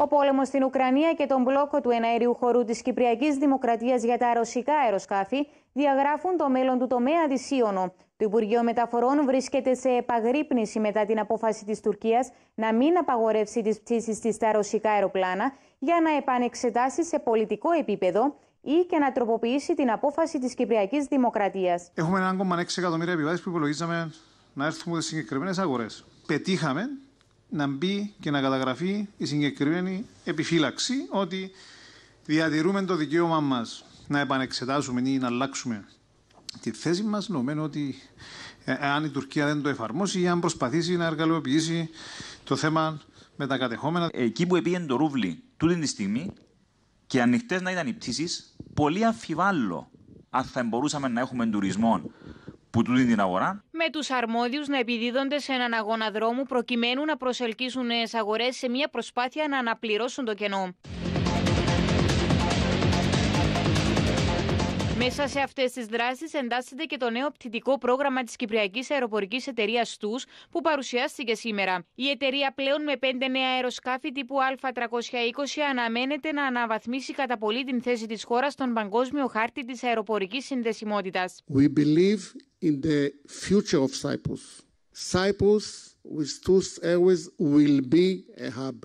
Ο πόλεμος στην Ουκρανία και τον μπλόκο του εναέριου χορού της Κυπριακής Δημοκρατίας για τα ρωσικά αεροσκάφη διαγράφουν το μέλλον του τομέα δυσίωνο. Το Υπουργείο Μεταφορών βρίσκεται σε επαγρύπνηση μετά την απόφαση της Τουρκίας να μην απαγορεύσει τις πτήσεις της στα ρωσικά αεροπλάνα για να επανεξετάσει σε πολιτικό επίπεδο ή και να τροποποιήσει την απόφαση της Κυπριακής Δημοκρατίας. Έχουμε 1,6 εκατομμύρια επιβάτες που υπολογίζαμε να έρθουμε σε συγκεκριμένες αγορές. Πετύχαμε να μπει και να καταγραφεί η συγκεκριμένη επιφύλαξη ότι διατηρούμε το δικαίωμά μας να επανεξετάσουμε ή να αλλάξουμε τη θέση μας, νομένου ότι αν ε, η Τουρκία δεν το εφαρμόσει ή αν προσπαθήσει να εργαλειοποιήσει το θέμα με τα κατεχόμενα. Εκεί που επήγαινε το ρούβλι τούτη τη στιγμή και ανοιχτές να ήταν οι πτήσεις, πολύ αμφιβάλλω αν θα μπορούσαμε να έχουμε τουρισμό που τούτη την αγορά με τους αρμόδιους να επιδίδονται σε έναν αγώνα δρόμου προκειμένου να προσελκύσουν νέες αγορές σε μια προσπάθεια να αναπληρώσουν το κενό. Μέσα σε αυτές τις δράσεις εντάσσεται και το νέο πτυτικό πρόγραμμα της Κυπριακής Αεροπορικής Εταιρείας του που παρουσιάστηκε σήμερα. Η εταιρεία πλέον με πέντε νέα αεροσκάφη τύπου Α320 αναμένεται να αναβαθμίσει κατά πολύ την θέση της χώρας στον παγκόσμιο χάρτη της αεροπορικής συνδεσιμότητας. We believe in the future of Cyprus. Cyprus, with will be a hub.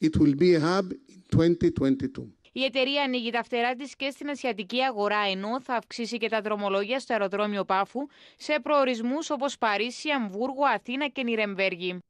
It will be hub in 2022. Η εταιρεία ανοίγει τα φτερά της και στην ασιατική αγορά, ενώ θα αυξήσει και τα δρομολόγια στο αεροδρόμιο Πάφου σε προορισμούς όπως Παρίσι, Αμβούργο, Αθήνα και Νιρεμβέργη.